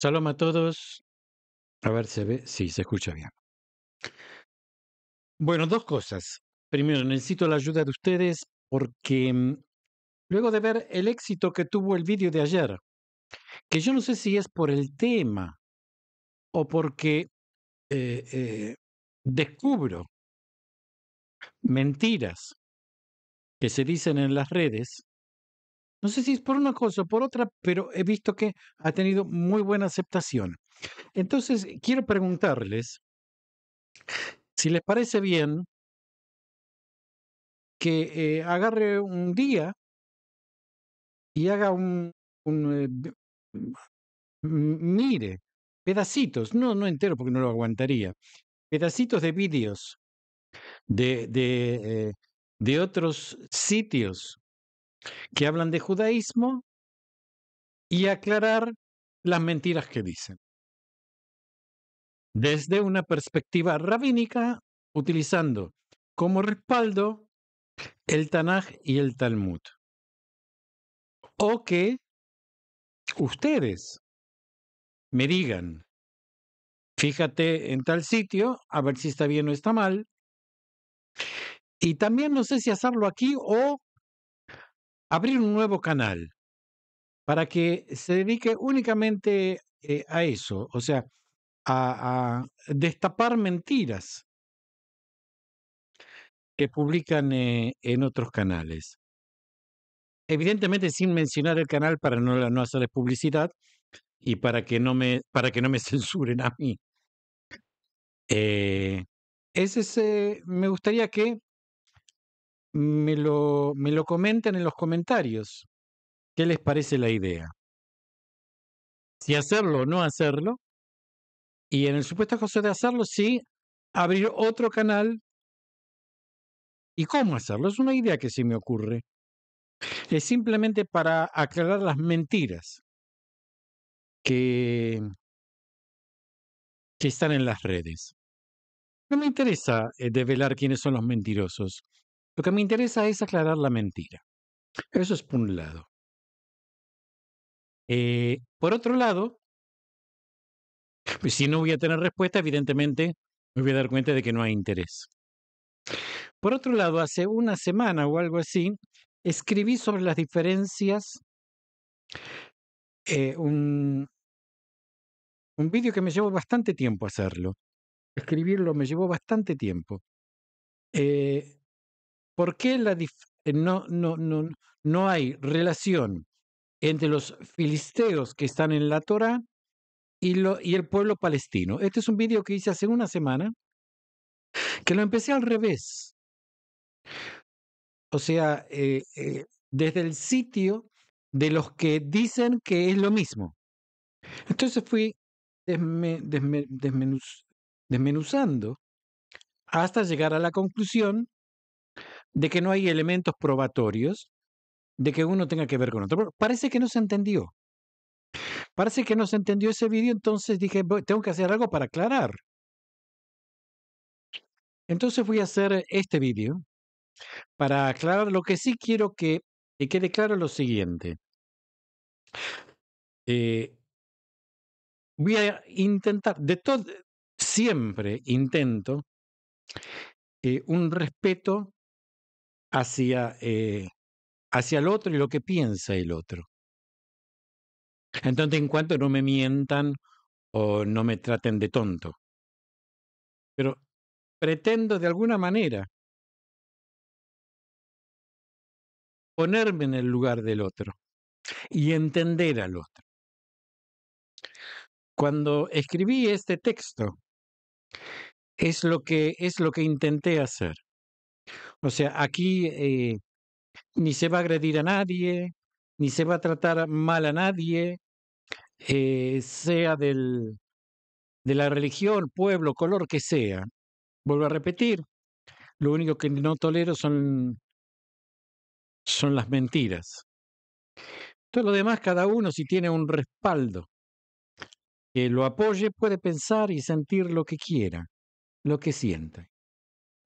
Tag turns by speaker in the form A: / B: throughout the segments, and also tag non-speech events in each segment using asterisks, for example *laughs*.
A: Shalom a todos. A ver, ¿se ve? Sí, se escucha bien.
B: Bueno, dos cosas. Primero, necesito la ayuda de ustedes porque mm, luego de ver el éxito que tuvo el vídeo de ayer, que yo no sé si es por el
A: tema o porque eh, eh, descubro mentiras que se dicen en las redes
B: no sé si es por una cosa o por otra, pero he visto que ha tenido muy buena aceptación. Entonces, quiero preguntarles si les parece
A: bien que eh, agarre un día y haga un, eh, mire
B: pedacitos, no, no entero porque no lo aguantaría, pedacitos de vídeos de, de, eh, de otros sitios
A: que hablan de judaísmo y aclarar las mentiras que dicen. Desde una perspectiva rabínica, utilizando como respaldo el Tanaj y el Talmud. O que ustedes me digan, fíjate en tal sitio, a ver si está bien o está mal.
B: Y también no sé si hacerlo aquí o abrir un nuevo canal para que se dedique únicamente eh, a eso, o sea, a, destapar mentiras que publican eh, en otros canales. Evidentemente sin mencionar el canal para no, no hacerles publicidad y para que no me, para que no me *laughs* censuren a mí. Eh, ese me gustaría que me lo, me lo comentan en los comentarios. ¿Qué les parece la idea? Si hacerlo o no hacerlo. Y en el supuesto caso de hacerlo, sí, abrir otro canal. ¿Y cómo hacerlo? Es una idea que se me ocurre. Es
A: simplemente para aclarar las mentiras que, que están en las redes. No me interesa eh,
B: develar quiénes son los mentirosos. Lo que me interesa es aclarar la mentira. Eso es por un lado. Eh, por otro lado, pues, si no voy a tener respuesta, evidentemente me voy a dar cuenta de que no hay interés. Por otro lado, hace una semana o algo así, escribí sobre las diferencias eh, un, un vídeo que me llevó bastante tiempo hacerlo. Escribirlo me llevó bastante tiempo. Eh, ¿Por qué eh, no, no, hay relación entre los filisteos que están en la Torá y, lo, y el pueblo palestino? Este es un vídeo que hice hace una semana, que lo empecé al revés. O sea, eh, eh, desde el sitio de los que dicen que es lo mismo. Entonces fui desmenuzando hasta llegar a la conclusión de que no hay elementos probatorios de que uno tenga que ver con otro. parece que no se entendió. Parece que no se entendió ese vídeo, entonces dije, tengo que hacer algo para aclarar. Entonces voy a hacer este vídeo para aclarar lo que sí quiero que, quede
A: claro lo siguiente. Eh, voy a intentar, de todo, siempre intento
B: eh, un respeto hacia, eh, hacia el otro y lo que piensa el otro. Entonces, en cuanto no me mientan
A: o no me traten de tonto. Pero pretendo de alguna manera ponerme en el lugar del otro y entender al otro.
B: Cuando escribí este texto, es lo que, es lo que intenté hacer. O sea, aquí eh, ni se va a agredir a nadie, ni se va a tratar mal a nadie, eh, sea del, de la religión, pueblo, color que sea. Vuelvo a repetir, lo único que no tolero son, son las mentiras. Todo lo demás, cada uno, si tiene un respaldo que lo apoye, puede pensar y sentir lo que quiera, lo que siente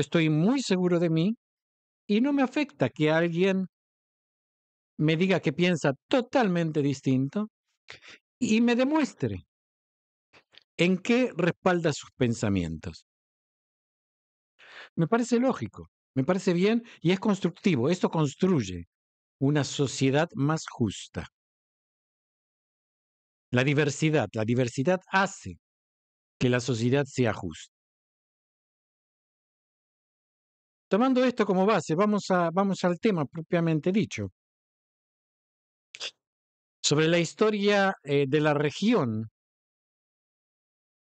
B: estoy muy seguro de mí y no me afecta que alguien me diga que piensa totalmente distinto y me demuestre en qué respalda sus pensamientos. Me parece lógico, me parece bien y es constructivo. Esto construye una
A: sociedad más justa. La diversidad, la diversidad hace que la sociedad sea justa. Tomando esto como base, vamos, a, vamos al tema propiamente dicho. Sobre la historia eh, de la región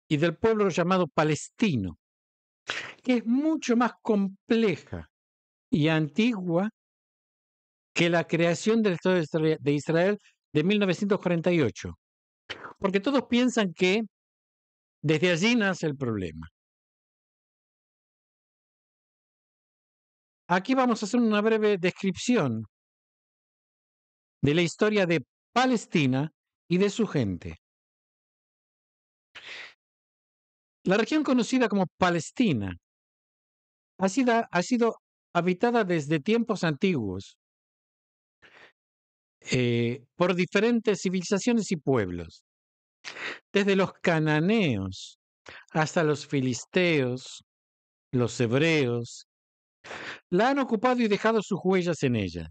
A: y del pueblo llamado palestino, que es mucho
B: más compleja y antigua que la creación del Estado de Israel de 1948. Porque todos piensan
A: que desde allí nace el problema. Aquí vamos a hacer una breve descripción de la historia de Palestina y de su gente. La región conocida como Palestina ha sido, habitada desde tiempos antiguos
B: eh, por diferentes civilizaciones y pueblos, desde los cananeos hasta los filisteos, los hebreos, la han ocupado y dejado sus huellas en ella.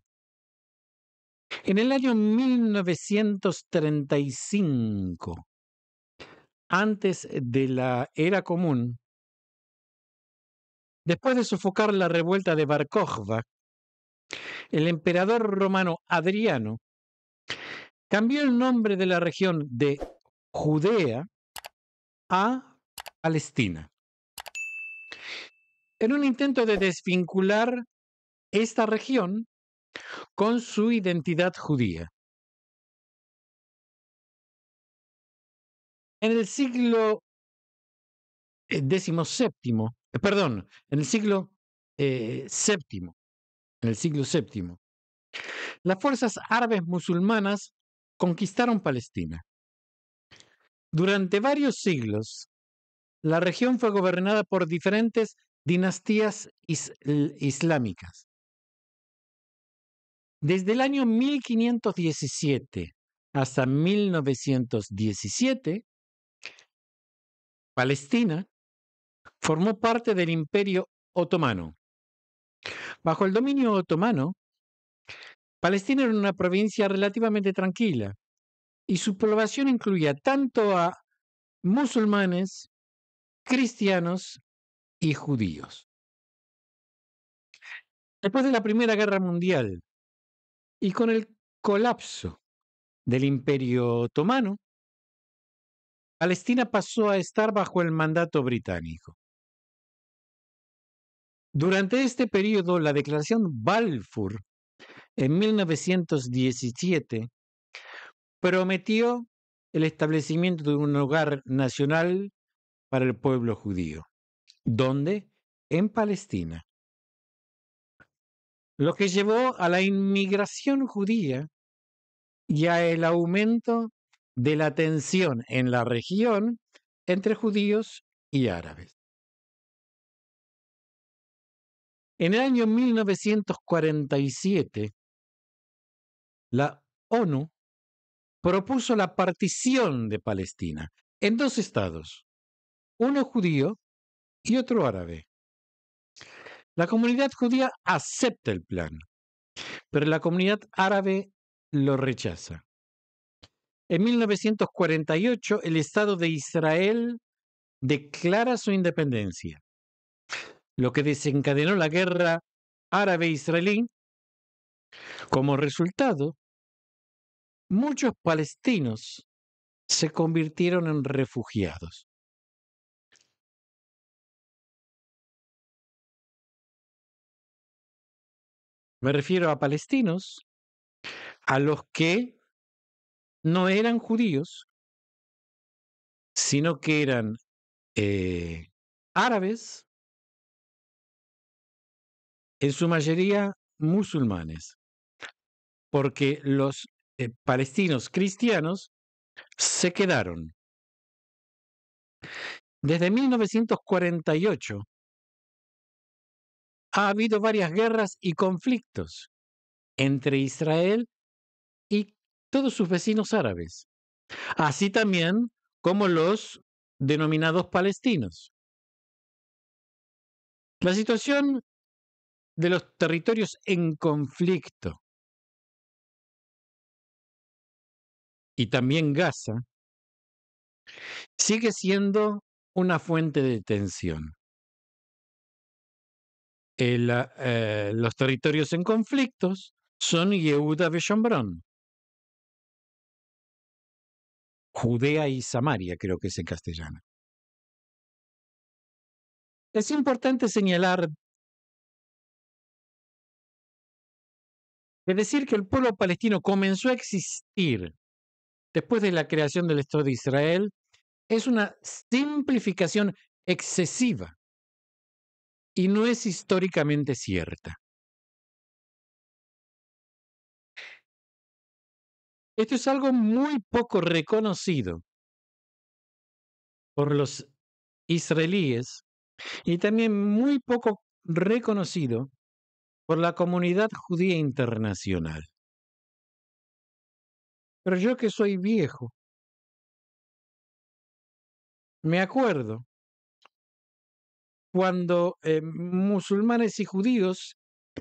B: En el año 1935, antes de la era común, después de sofocar la revuelta de Barkojva, el emperador romano Adriano cambió el nombre de la región de Judea a Palestina en un
A: intento de desvincular esta región con su identidad judía. En el siglo XVII, eh, eh, perdón, en el
B: siglo eh, en el siglo VII, las fuerzas árabes musulmanas conquistaron Palestina. Durante varios siglos, la región fue gobernada por diferentes dinastías islámicas. Desde el año 1517 hasta 1917, Palestina formó parte del Imperio Otomano. Bajo el dominio otomano, Palestina era una provincia relativamente tranquila y su población incluía tanto a
A: musulmanes, cristianos y judíos. Después de la Primera Guerra Mundial y con el colapso del Imperio Otomano,
B: Palestina pasó a estar bajo el mandato británico. Durante este periodo, la declaración Balfour en 1917 prometió el establecimiento de un hogar nacional para el pueblo judío. ¿Dónde? En Palestina. Lo que llevó a la inmigración judía
A: y a el aumento de la tensión en la región entre judíos y árabes. En el año 1947,
B: la ONU propuso la partición de Palestina en dos estados, uno judío y otro árabe. La comunidad judía acepta el plan, pero la comunidad árabe lo rechaza. En 1948 el Estado de Israel declara su independencia, lo que desencadenó la guerra árabe-israelí. Como resultado,
A: muchos palestinos se convirtieron en refugiados. Me refiero a palestinos a los que no eran judíos, sino que eran eh, árabes, en su mayoría musulmanes,
B: porque los eh, palestinos cristianos se quedaron.
A: Desde 1948 ha habido varias guerras y conflictos entre Israel
B: y todos sus vecinos árabes, así también como
A: los denominados palestinos. La situación de los territorios en conflicto y también Gaza sigue siendo una fuente de tensión.
B: Ah, eh, los territorios en conflictos son Yehuda
A: y Judea y Samaria, creo que es en castellano. Es importante señalar que decir que el pueblo palestino comenzó a existir después de la creación del Estado de Israel es una simplificación excesiva y no es históricamente cierta. Esto es algo muy poco reconocido por los israelíes y también muy poco reconocido por la comunidad judía internacional. Pero yo que soy viejo, me acuerdo cuando eh, musulmanes y judíos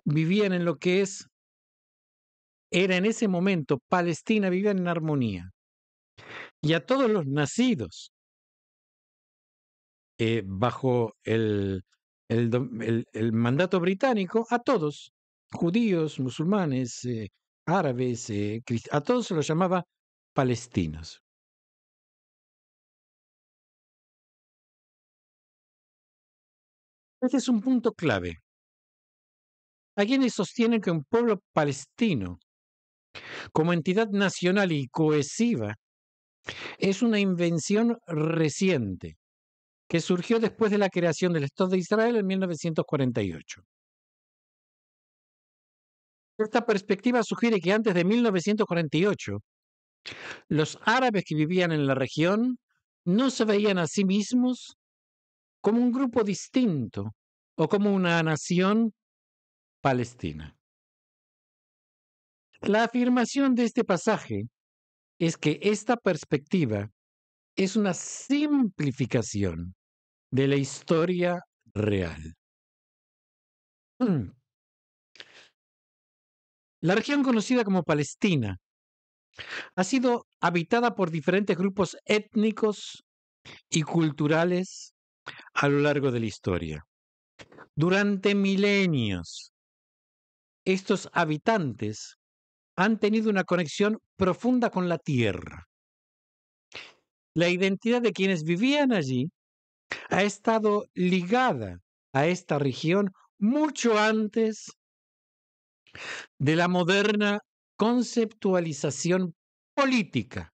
A: vivían en lo que es, era en
B: ese momento, Palestina, vivían en armonía. Y a todos los nacidos eh, bajo el, mandato británico, a todos, judíos, musulmanes, eh, árabes,
A: a todos se los llamaba palestinos. Este es un punto clave. Hay quienes sostienen que un pueblo palestino,
B: como entidad nacional y cohesiva, es una invención reciente que surgió después de la creación del Estado de Israel en 1948. Esta perspectiva sugiere que antes de 1948, los árabes que vivían en la región no
A: se veían a sí mismos como un grupo distinto o como una nación palestina. La afirmación de este pasaje es que esta perspectiva es una simplificación de la historia real. Mm. La región conocida como
B: Palestina ha sido habitada por diferentes grupos étnicos y culturales a lo largo de la historia. Durante milenios, estos habitantes han tenido una conexión profunda con la tierra. La identidad de quienes vivían allí ha estado ligada a esta región mucho antes de la moderna conceptualización política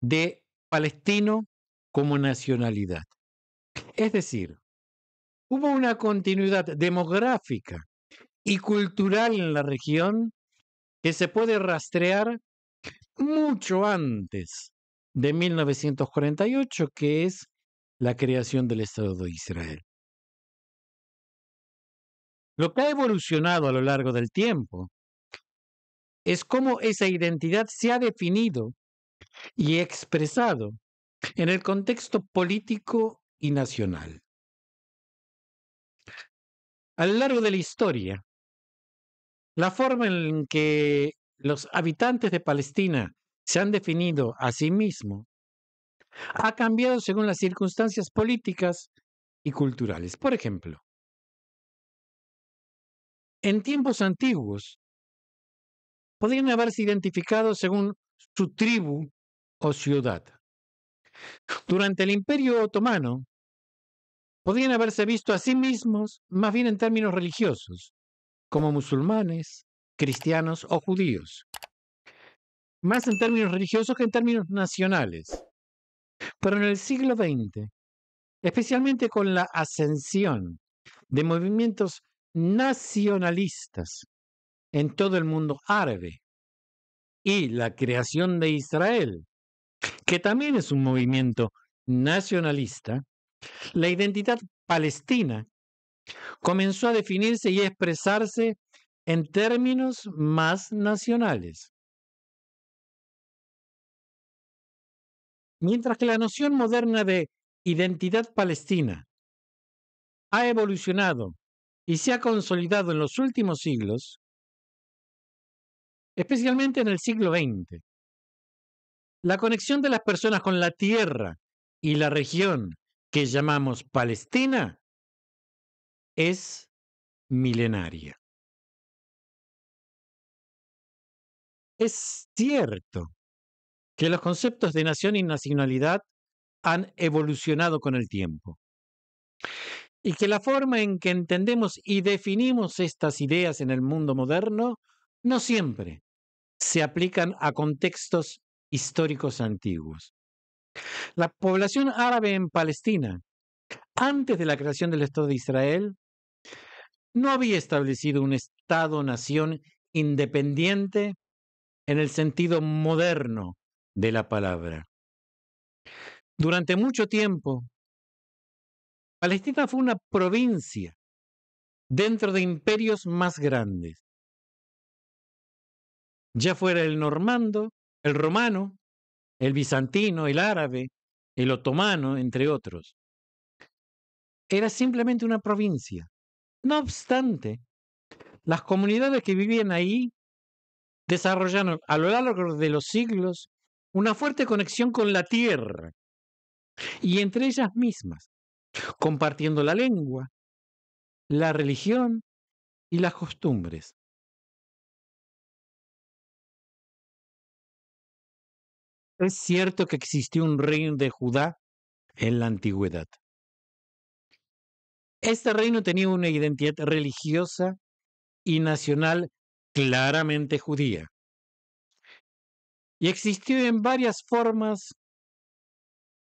B: de palestino como nacionalidad. Es decir, hubo una continuidad demográfica y cultural en la región que se puede rastrear mucho antes de 1948,
A: que es la creación del Estado de Israel. Lo que ha evolucionado a lo largo del tiempo es cómo
B: esa identidad se ha definido y expresado en el
A: contexto político y nacional. A lo largo de la historia, la forma en que los
B: habitantes de Palestina se han definido a sí mismos ha
A: cambiado según las circunstancias políticas y culturales. Por ejemplo, en tiempos antiguos, podrían haberse identificado según su tribu o ciudad.
B: Durante el Imperio Otomano, podían haberse visto a sí mismos más bien en términos religiosos, como musulmanes, cristianos o judíos, más en términos religiosos que en términos nacionales. Pero en el siglo XX, especialmente con la ascensión de movimientos nacionalistas en todo el mundo árabe y la creación de Israel, que también es un movimiento nacionalista, la identidad palestina comenzó
A: a definirse y a expresarse en términos más nacionales. Mientras que la noción moderna de identidad palestina ha evolucionado y se ha consolidado en los últimos siglos, especialmente en el siglo XX, la conexión de las personas con la tierra y la región que llamamos Palestina es milenaria. Es cierto que los conceptos de nación y nacionalidad
B: han evolucionado con el tiempo y que la forma en que entendemos y definimos estas ideas en el mundo moderno no siempre se aplican a contextos históricos antiguos. La población árabe en Palestina, antes de la creación del Estado de Israel, no había establecido un Estado-nación independiente en el sentido moderno de la palabra. Durante
A: mucho tiempo, Palestina fue una provincia dentro de imperios más grandes, ya
B: fuera el normando, el romano el bizantino, el árabe, el otomano, entre otros. Era simplemente una provincia. No obstante, las comunidades que vivían ahí desarrollaron a lo largo de los siglos una fuerte conexión con la tierra
A: y entre ellas mismas, compartiendo la lengua, la religión y las costumbres. Es cierto que existió un reino de Judá en la antigüedad. Este reino tenía una identidad
B: religiosa y nacional claramente judía.
A: Y existió en varias formas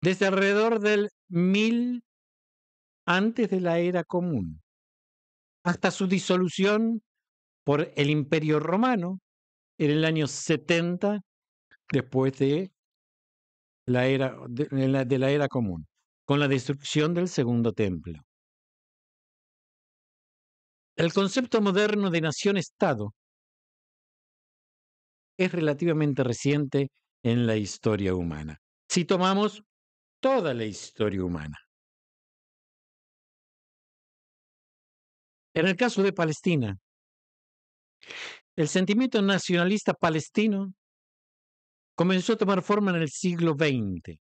A: desde alrededor del 1000 antes de la era común,
B: hasta su disolución por el Imperio Romano en el año 70 después de la era, de, la
A: era común, con la destrucción del segundo templo. El concepto moderno de nación-estado es relativamente reciente en la historia humana, si tomamos toda la historia humana. En el caso de Palestina, el sentimiento nacionalista
B: palestino comenzó a tomar forma en el siglo XX,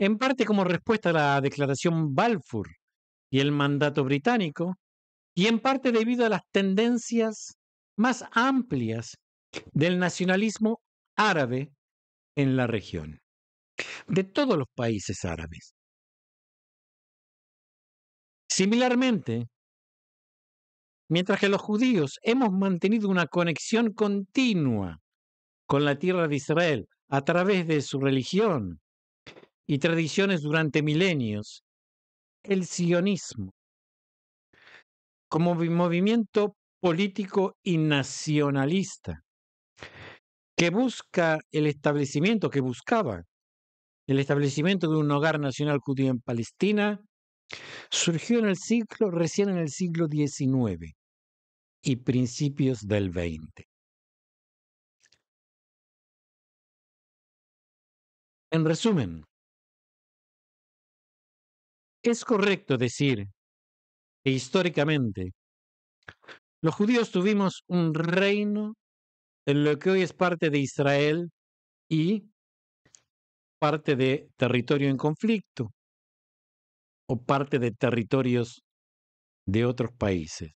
B: en parte como respuesta a la Declaración Balfour y el mandato británico, y en parte debido a las tendencias más amplias del nacionalismo árabe en la región, de todos los
A: países árabes. Similarmente, mientras que los judíos hemos mantenido una conexión continua
B: con la tierra de Israel a través de su religión y tradiciones durante milenios, el sionismo, como movimiento político y nacionalista, que busca el establecimiento, que buscaba el establecimiento de un hogar nacional judío en Palestina, surgió en el siglo, recién en el
A: siglo XIX y principios del XX. En resumen, es correcto decir que históricamente los judíos tuvimos un reino en
B: lo que hoy es parte de Israel y parte de territorio en conflicto o parte de territorios
A: de otros países.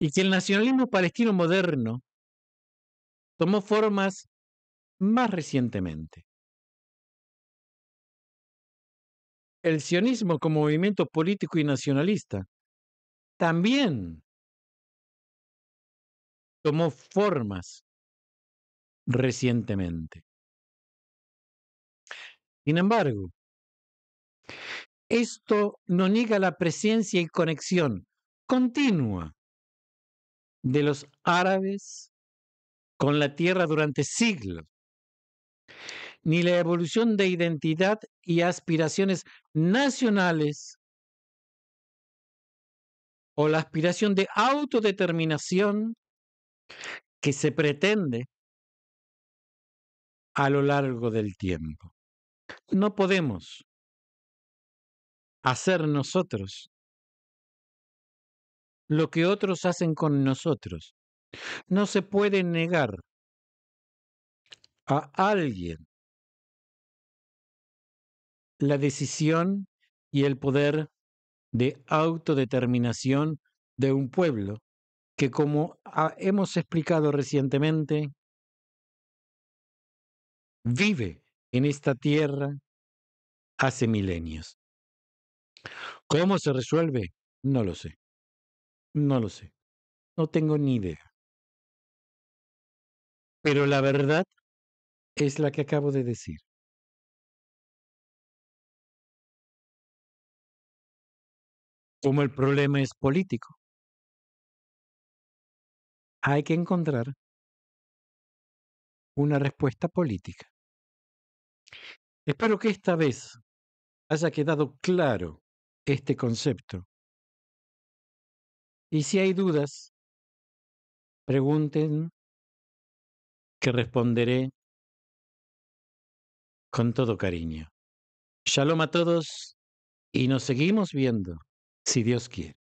A: Y que el nacionalismo palestino moderno tomó formas más recientemente. el sionismo como movimiento político y nacionalista también tomó formas recientemente. Sin embargo, esto no niega la presencia y
B: conexión continua de los árabes con la tierra durante siglos ni la evolución de identidad y aspiraciones nacionales o la aspiración de autodeterminación que se
A: pretende a lo largo del tiempo. No podemos hacer nosotros lo que otros hacen con nosotros. No se puede negar a alguien la decisión y el poder de
B: autodeterminación de un pueblo que, como hemos explicado
A: recientemente, vive en esta tierra hace milenios. ¿Cómo se resuelve? No lo sé. No lo sé. No tengo ni idea. Pero la verdad es la que acabo de decir. como el problema es político. Hay que encontrar una respuesta política. Espero que esta vez haya quedado claro este concepto. Y si hay dudas, pregunten que responderé con todo cariño. Shalom a todos y nos seguimos viendo si Dios quiere.